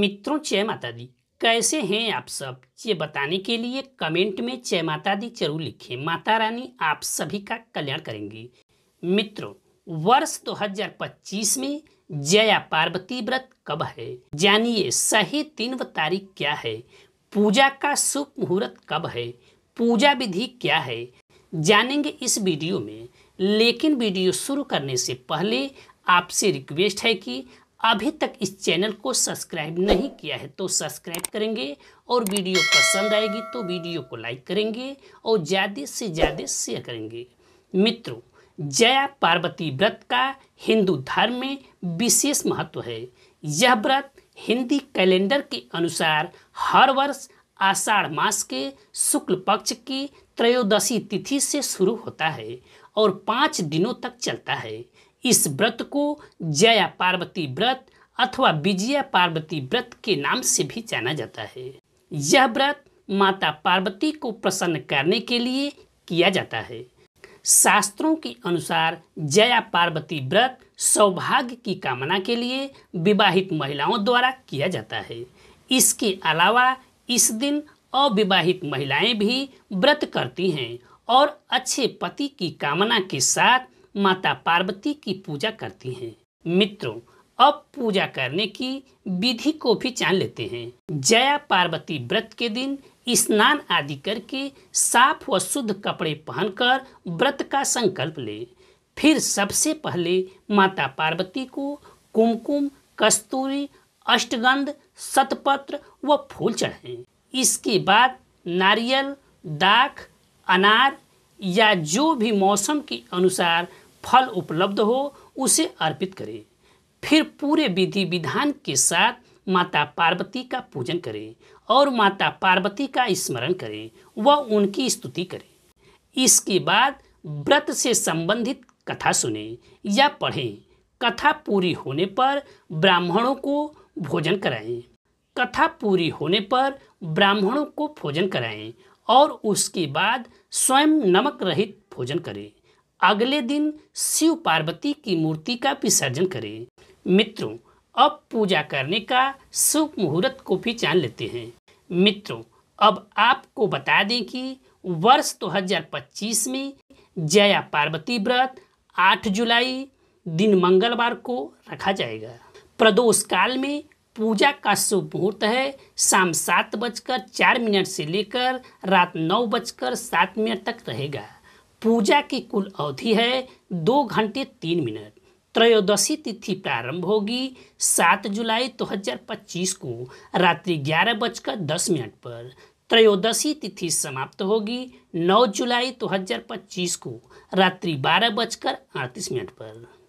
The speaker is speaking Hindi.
मित्रों जय माता दी कैसे हैं आप सब ये बताने के लिए कमेंट में जय माता दी जरूर लिखें माता रानी आप सभी का कल्याण करेंगी मित्रों वर्ष 2025 में जया पार्वती व्रत कब है जानिए सही तीन व तारीख क्या है पूजा का शुभ मुहूर्त कब है पूजा विधि क्या है जानेंगे इस वीडियो में लेकिन वीडियो शुरू करने से पहले आपसे रिक्वेस्ट है कि अभी तक इस चैनल को सब्सक्राइब नहीं किया है तो सब्सक्राइब करेंगे और वीडियो पसंद आएगी तो वीडियो को लाइक करेंगे और ज़्यादा से ज़्यादा शेयर करेंगे मित्रों जया पार्वती व्रत का हिंदू धर्म में विशेष महत्व है यह व्रत हिंदी कैलेंडर के अनुसार हर वर्ष आषाढ़ मास के शुक्ल पक्ष की त्रयोदशी तिथि से शुरू होता है और पाँच दिनों तक चलता है इस व्रत को जया पार्वती व्रत अथवा विजया पार्वती व्रत के नाम से भी जाना जाता है यह व्रत माता पार्वती को प्रसन्न करने के लिए किया जाता है शास्त्रों के अनुसार जया पार्वती व्रत सौभाग्य की कामना के लिए विवाहित महिलाओं द्वारा किया जाता है इसके अलावा इस दिन अविवाहित महिलाएं भी व्रत करती हैं और अच्छे पति की कामना के साथ माता पार्वती की पूजा करती हैं मित्रों अब पूजा करने की विधि को भी जान लेते हैं जया पार्वती व्रत के दिन स्नान आदि करके साफ व शुद्ध कपड़े पहनकर व्रत का संकल्प ले फिर सबसे पहले माता पार्वती को कुमकुम कस्तूरी अष्टगंध सतपत्र व फूल चढ़ाएं इसके बाद नारियल दाख अनार या जो भी मौसम के अनुसार फल उपलब्ध हो उसे अर्पित करें फिर पूरे विधि विधान के साथ माता पार्वती का पूजन करें और माता पार्वती का स्मरण करें व उनकी स्तुति करें इसके बाद व्रत से संबंधित कथा सुने या पढ़ें कथा पूरी होने पर ब्राह्मणों को भोजन कराएं कथा पूरी होने पर ब्राह्मणों को भोजन कराएं और उसके बाद स्वयं नमक रहित भोजन करें अगले दिन शिव पार्वती की मूर्ति का विसर्जन करें मित्रों अब पूजा करने का शुभ मुहूर्त को भी जान लेते हैं मित्रों अब आपको बता दें कि वर्ष 2025 में जया पार्वती व्रत 8 जुलाई दिन मंगलवार को रखा जाएगा प्रदोष काल में पूजा का शुभ मुहूर्त है शाम सात बजकर चार मिनट से लेकर रात नौ बजकर सात मिनट तक रहेगा पूजा की कुल अवधि है दो घंटे तीन मिनट त्रयोदशी तिथि प्रारंभ होगी सात जुलाई 2025 को रात्रि ग्यारह बजकर दस मिनट पर त्रयोदशी तिथि समाप्त होगी 9 जुलाई 2025 को रात्रि बारह बजकर अड़तीस मिनट पर